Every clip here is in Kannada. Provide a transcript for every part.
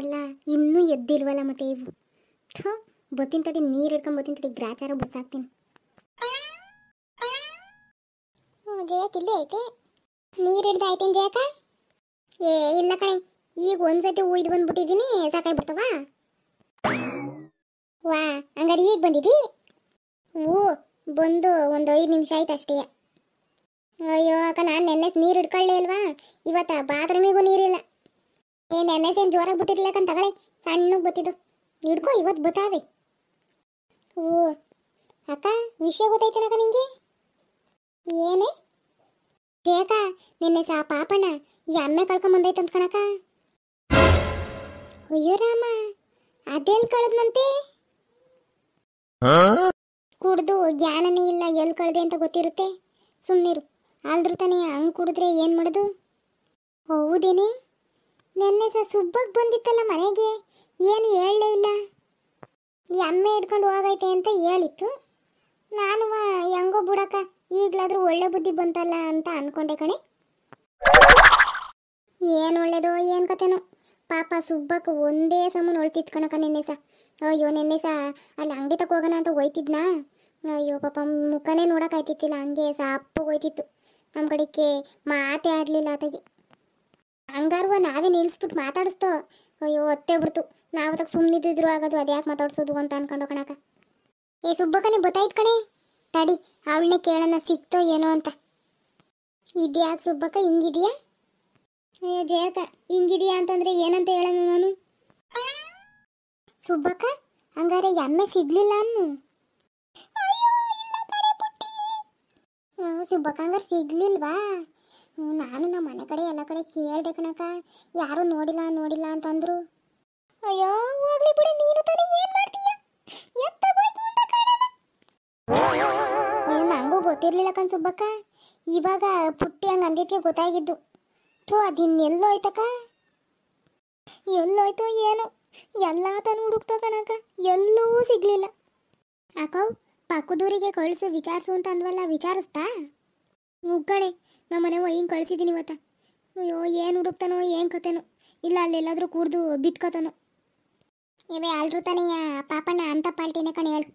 ಅಲ್ಲ ಇನ್ನೂ ಎದ್ದಿಲ್ವಲ್ಲ ಮತ್ತೆ ಇವು ಥೋ ಬತ್ತಿನ ತಡಿ ನೀರು ಹಿಡ್ಕೊಂಡು ಬತ್ತಿನ ತಡಿ ಗ್ರಾಚಾರ ಬಿಡ್ಸಾಕ್ತೀನಿ ಜಯಕ್ ಇಲ್ಲೇ ಐತೆ ನೀರು ಹಿಡ್ದು ಆಯ್ತೇನು ಜಯಕ ಏ ಇಲ್ಲ ಕಣೆ ಈಗ ಒಂದ್ಸತಿ ಉಯ್ದು ಬಂದ್ಬಿಟ್ಟಿದ್ದೀನಿ ಸಾಕಾಗ್ಬಿಡ್ತವ ವಾ ಹಂಗಾರೆ ಈಗ ಬಂದಿದ್ದಿ ಓ ಬಂದು ಒಂದು ಐದು ನಿಮಿಷ ಆಯ್ತು ಅಷ್ಟೇ ಅಯ್ಯೋ ಅಕ್ಕ ನಾನು ನೆನ್ನೆ ನೀರು ಹಿಡ್ಕೊಳ್ಳೇ ಅಲ್ವಾ ಇವತ್ತ ಬಾತ್ರೂಮಿಗೂ ನೀರಿಲ್ಲ ನೆನ್ನೆ ಜೋರಾಗ್ ಜೋರಾಗಿ ಕಣ್ ತಗಳೆ ಸಣ್ಣಗೆ ಬತ್ತಿದ್ದು ಹಿಡ್ಕೋ ಇವತ್ತು ಬತ್ತಾವೆ ಓ ಅಕ್ಕ ವಿಷಯ ಗೊತ್ತಾಯ್ತೇನಕ್ಕ ನಿಂಗೆ ಏನೇ ನಿನ್ನೆ ಸಾ ಪಾಪಣ್ಣ ಈ ಅಮ್ಮೆ ಕಳ್ಕೊಂಬಂದೈತೆ ಅಂತ ಕಣಕ್ಕ ಅಯ್ಯೋ ರಾಮ ಅದೇನ್ ಕಳೆದ್ನಂತೆ ಕುಡ್ದು ಜ್ಞಾನನೇ ಇಲ್ಲ ಎಲ್ಲಿ ಕಳ್ದೆ ಅಂತ ಗೊತ್ತಿರುತ್ತೆ ಸುಮ್ಮನಿರು ಆಲ್ದ್ರೂ ತಾನೇ ಹಂಗೆ ಕುಡಿದ್ರೆ ಏನ್ ಮಾಡೋದು ಹೌದೇನೇ ನಿನ್ನೆ ಸಹ ಸುಬ್ಬಕ್ಕೆ ಬಂದಿತ್ತಲ್ಲ ಮನೆಗೆ ಏನು ಹೇಳಲೇ ಇಲ್ಲ ಎಮ್ಮೆ ಇಟ್ಕೊಂಡು ಹೋಗೈತೆ ಅಂತ ಹೇಳಿತ್ತು ನಾನು ಹೆಂಗೋ ಬಿಡಕ್ಕ ಈಗಲಾದರೂ ಒಳ್ಳೆ ಬುದ್ಧಿ ಬಂತಲ್ಲ ಅಂತ ಅನ್ಕೊಂಡೆ ಕಣೆ ಏನು ಒಳ್ಳೇದೋ ಏನು ಕತೆನೋ ಪಾಪ ಸುಬ್ಬಕ್ಕ ಒಂದೇ ಸಮನ್ ನೋಡ್ತಿತ್ತು ಕಣಕ್ಕ ನಿನ್ನೆ ಸಹ ಅಯ್ಯೋ ನಿನ್ನೆ ಸಹ ಅಲ್ಲಿ ಅಂಗಡಿ ತಕ ಹೋಗೋಣ ಅಂತ ಹೋಯ್ತಿದ್ನಾ ಅಯ್ಯೋ ಪಾಪ ಮುಖನೇ ಆಯ್ತಿತ್ತಿಲ್ಲ ಹಂಗೆ ಸಾಪು ಹೋಯ್ತಿತ್ತು ನಮ್ಮ ಕಡೆಗೆ ಮಾತೇ ಆಡಲಿಲ್ಲ ಆತಗೆ ಹಂಗಾರು ನಾವೇ ನಿಲ್ಲಿಸ್ಬಿಟ್ಟು ಮಾತಾಡಿಸ್ತೋ ಅಯ್ಯೋ ಒತ್ತೆ ಬಿಡ್ತು ನಾವು ಅದಕ್ಕೆ ಸುಮ್ಮನಿದ್ರು ಆಗೋದು ಅದ್ಯಾಕೆ ಮಾತಾಡ್ಸೋದು ಅಂತ ಅನ್ಕೊಂಡು ಕಣಕ ಏ ಸುಬ್ಬಕ್ಕನೇ ಗೊತ್ತಾಯ್ತು ಕಣೆ ತಡಿ ಅವಳನ್ನೇ ಕೇಳೋಣ ಸಿಕ್ತೋ ಏನೋ ಅಂತ ಇದ್ಯಾಕೆ ಸುಬ್ಬಕ್ಕ ಹಿಂಗಿದೆಯಾ ಅಯ್ಯೋ ಜಯಕ ಹಿಂಗಿದೆಯಾ ಅಂತಂದ್ರೆ ಏನಂತ ಹೇಳೋಣ ನಾನು ಸುಬ್ಬಕ್ಕ ಹಂಗಾರೆ ಎಮ್ಮೆ ಸಿಗ್ಲಿಲ್ಲ ಅನ್ನು ಸುಬ್ಬಕ್ಕ ಹಂಗಾರೆ ಸಿಗ್ಲಿಲ್ವಾ ನಾನು ನಮ್ಮ ಮನೆ ಕಡೆ ಎಲ್ಲ ಕಡೆ ಕೇಳಿದೆ ಕಣಕ ಯಾರು ನೋಡಿಲ್ಲ ನೋಡಿಲ್ಲ ಅಂತಂದ್ರು ಅಯ್ಯೋ ಹೋಗ್ಲಿ ಬಿಡಿ ನೀನು ಏನು ಮಾಡ್ತೀಯ ಎತ್ತ ಕಾಣಲ್ಲ ನಂಗೂ ಗೊತ್ತಿರಲಿಲ್ಲ ಕಣ್ ಸುಬ್ಬಕ್ಕ ಇವಾಗ ಪುಟ್ಟಿ ಹಂಗೆ ಅಂದಿದ್ಕೆ ಗೊತ್ತಾಗಿದ್ದು ಥೋ ಅದಿನ್ನೆಲ್ಲೋಯ್ತಕ್ಕ ಎಲ್ಲೋಯ್ತೋ ಏನು ಎಲ್ಲ ತಾನು ಹುಡುಕ್ತ ಕಣಕ ಎಲ್ಲೂ ಸಿಗ್ಲಿಲ್ಲ ಅಕ್ಕವ್ ಪಕ್ಕದೂರಿಗೆ ಕಳಿಸು ವಿಚಾರಿಸು ಅಂತ ಅಂದ್ವಲ್ಲ ವಿಚಾರಿಸ್ತಾ ಕಣೆ ನಮ್ಮ ಮನೆ ಹಿಂಗೆ ಕಳಿಸಿದ್ದೀನಿ ಇವತ್ತ ಅಯ್ಯೋ ಏನು ಹುಡುಕ್ತಾನೋ ಏನು ಕತೆನೋ ಇಲ್ಲ ಅಲ್ಲೆಲ್ಲಾದರೂ ಕೂರ್ದು ಬಿತ್ಕೋತಾನೋ ಇವೇ ಅಲ್ರು ಯಾ ಪಾಪಣ್ಣ ಅಂತ ಪಾಲ್ಟಿನೇ ಕಣೆ ಹೇಳು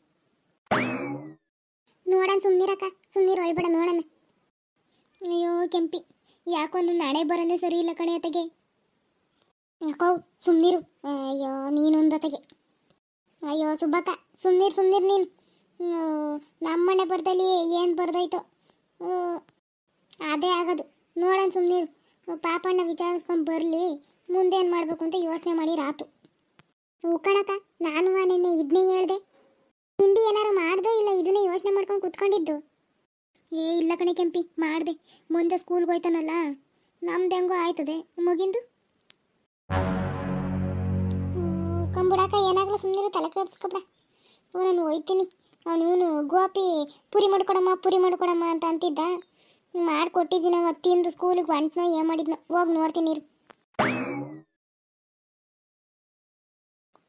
ನೋಡೋಣ ಸುಮ್ಮನಿರಕ್ಕ ಸುಮ್ಮನಿರು ಹೇಳ್ಬೇಡ ನೋಡೋಣ ಅಯ್ಯೋ ಕೆಂಪಿ ಯಾಕೋ ನಾಳೆ ಬರೋದೇ ಸರಿ ಇಲ್ಲ ಕಣೆ ಅತೆಗೆ ಯಾಕೋ ಸುಮ್ಮೀರು ಅಯ್ಯೋ ನೀನು ಅಯ್ಯೋ ಸುಬ್ಬಕ್ಕ ಸುಮ್ಮೀರ್ ಸುಮ್ಮನಿರು ನೀನು ನಮ್ಮ ಮನೆ ಬರ್ದಲ್ಲಿ ಏನು ಬರ್ದೋಯ್ತು ಅದೇ ಆಗೋದು ನೋಡೋಣ ಸುಮ್ಮನಿರು ಪಾಪಣ್ಣ ವಿಚಾರಿಸ್ಕೊಂಡು ಬರಲಿ ಮುಂದೆ ಏನು ಮಾಡಬೇಕು ಅಂತ ಯೋಚನೆ ಮಾಡಿ ರಾತು ಉಕ್ಕಣಕ್ಕ ನಾನು ನಿನ್ನೆ ಇದನ್ನೇ ಹೇಳ್ದೆ ತಿಂಡಿ ಏನಾರು ಮಾಡ್ದೋ ಇಲ್ಲ ಇದನ್ನೇ ಯೋಚನೆ ಮಾಡ್ಕೊಂಡು ಕುತ್ಕೊಂಡಿದ್ದು ಏ ಇಲ್ಲ ಕಣೆ ಕೆಂಪಿ ಮಾಡಿದೆ ಮುಂದೆ ಸ್ಕೂಲ್ಗೆ ಹೋಯ್ತಾನಲ್ಲ ನಮ್ದು ಹೆಂಗೋ ಆಯ್ತದೆ ಮುಗಿಂದು ಕಂಬುಡಾಕ ಏನಾಗಲ್ಲ ಸುಮ್ಮನೆ ತಲೆ ಕೆಡಿಸ್ಕೊಬ್ರ ನಾನು ಹೋಯ್ತೀನಿ ಅವನು ಇವನು ಗೋಪಿ ಪುರಿ ಮಾಡ್ಕೊಡಮ್ಮ ಪುರಿ ಮಾಡ್ಕೊಡಮ್ಮ ಅಂತ ಅಂತಿದ್ದ ಮಾಡಿಕೊಟ್ಟಿದ್ದೀನಿ ಅವ ಸ್ಕೂಲಿಗೆ ಹೊಂಟ್ನೋ ಏನು ಮಾಡಿದ್ನೋ ಹೋಗಿ ನೋಡ್ತೀನಿ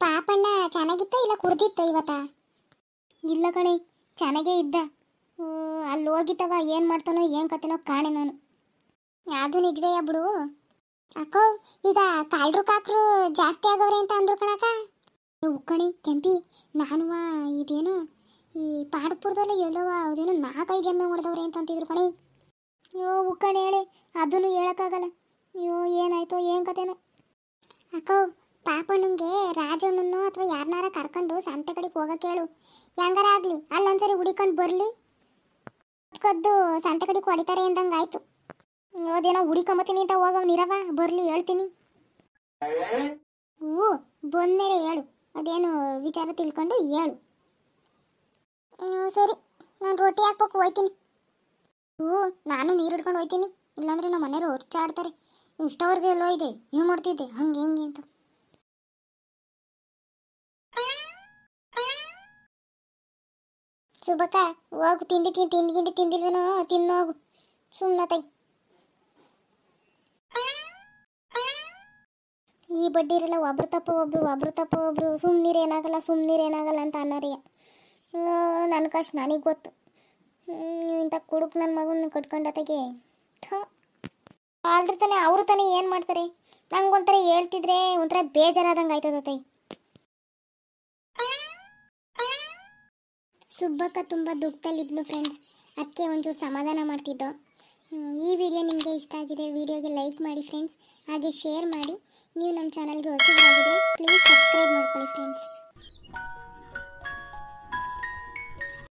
ಪಾಪಣ್ಣ ಚೆನ್ನಾಗಿತ್ತ ಇಲ್ಲ ಕುಡ್ದಿತ್ತ ಇವತ್ತ ಇಲ್ಲ ಕಣೆ ಚೆನ್ನಾಗೇ ಇದ್ದ ಅಲ್ಲಿ ಹೋಗಿತ್ತವ ಏನು ಮಾಡ್ತಾನೋ ಏನು ಕತ್ತನೋ ಕಾಣೆ ನಾನು ಅದು ನಿಜವೇ ಬಿಡು ಅಕ್ಕೋ ಈಗ ಕಾಲ್ರು ಕಾಕರು ಜಾಸ್ತಿ ಆಗವ್ರೆ ಅಂತ ಅಂದ್ರು ಕಣಕ ನೀವು ಕಣಿ ಕೆಂಪಿ ನಾನು ಇದೇನು ಈ ಪಾಡ್ಪುರದಲ್ಲಿ ಎಲ್ಲವ ಅದೇನೋ ನಾಲ್ಕೈದು ಎಮ್ಮೆ ಹೊಡೆದವ್ರೆ ಅಂತ ಅಂತಿದ್ರು ಕಣೆ ಅಯ್ಯೋ ಉಕ್ಕಣೆ ಹೇಳಿ ಅದನ್ನು ಹೇಳೋಕ್ಕಾಗಲ್ಲ ಅಯ್ಯೋ ಏನಾಯ್ತೋ ಏನು ಕತೆನೋ ಅಕ್ಕೋ ಪಾಪಣ್ಣಂಗೆ ರಾಜನನ್ನು ಅಥವಾ ಯಾರನ್ನಾರ ಕರ್ಕೊಂಡು ಸಂತೆ ಕಡೆಗೆ ಹೋಗಕ್ಕೆ ಹೇಳು ಹೆಂಗಾರ ಆಗಲಿ ಅಲ್ಲೊಂದ್ಸರಿ ಹುಡಿಕೊಂಡು ಬರಲಿ ಕದ್ದು ಸಂತೆ ಕಡೆಗೆ ಹೊಡಿತಾರೆ ಅಂದಂಗೆ ಆಯಿತು ಅದೇನೋ ಹುಡಿಕೊಂಬತ್ತೀನಿ ಅಂತ ಹೋಗವ್ ನಿರವ ಬರಲಿ ಹೇಳ್ತೀನಿ ಹೂ ಬಂದ್ಮೇಲೆ ಹೇಳು ಅದೇನು ವಿಚಾರ ತಿಳ್ಕೊಂಡು ಹೇಳು ಸರಿ ನಾನು ರೊಟ್ಟಿ ಹಾಕ್ಬೇಕು ಹೋಯ್ತೀನಿ ಓ ನಾನು ನೀರು ಹಿಡ್ಕೊಂಡು ಹೋಯ್ತೀನಿ ಇಲ್ಲಾಂದ್ರೆ ನಮ್ಮ ಮನೆಯವರು ಹೊರ್ಚಾಡ್ತಾರೆ ಇಷ್ಟವರೆಗೂ ಎಲ್ಲೋ ಇದೆ ನೀವು ಮಾಡ್ತಿದ್ದೆ ಹಂಗೆ ಹೆಂಗೆ ಅಂತ ಸುಬಕ್ಕ ಹೋಗು ತಿಂಡಿ ತಿಂಡಿ ತಿಂಡಿ ಗಿಂಡಿ ತಿಂದಿಲ್ವೇನೋ ಹೋಗು ಸುಮ್ಮನ ತೈ ಈ ಬಡ್ಡಿ ಇರಲ್ಲ ಒಬ್ರು ತಪ್ಪ ಒಬ್ರು ಒಬ್ರು ತಪ್ಪ ಒಬ್ರು ಸುಮ್ಮನೀರೇನಾಗಲ್ಲ ಏನಾಗಲ್ಲ ಏನಾಗಲ್ಲ ಅಂತ ಅನ್ನೋರಿಯ ನನ್ನ ಕಷ್ಟ ನನಗೆ ಗೊತ್ತು ಇಂಥ ಕುಡುಕ್ ನನ್ನ ಮಗನ ಕಟ್ಕೊಂಡತಗೆ ಥೋ ಆದ್ರೆ ತಾನೇ ಅವರು ತಾನೇ ಏನು ಮಾಡ್ತಾರೆ ಒಂಥರ ಹೇಳ್ತಿದ್ರೆ ಒಂಥರ ಬೇಜಾರಾದಂಗೆ ತೈ ಸುಬ್ಬಕ್ಕ ತುಂಬ ದುಃಖದಲ್ಲಿದ್ಲು ಫ್ರೆಂಡ್ಸ್ ಅದಕ್ಕೆ ಒಂಚೂರು ಸಮಾಧಾನ ಮಾಡ್ತಿದ್ದೋ ಈ ವಿಡಿಯೋ ನಿಮಗೆ ಇಷ್ಟ ಆಗಿದೆ ವಿಡಿಯೋಗೆ ಲೈಕ್ ಮಾಡಿ ಫ್ರೆಂಡ್ಸ್ ಹಾಗೆ ಶೇರ್ ಮಾಡಿ ನೀವು ನಮ್ಮ ಚಾನಲ್ಗೆ ಹೊಸದಾಗಿದೆ ಪ್ಲೀಸ್ ಸಬ್ಸ್ಕ್ರೈಬ್ ಮಾಡ್ಕೊಳ್ಳಿ ಫ್ರೆಂಡ್ಸ್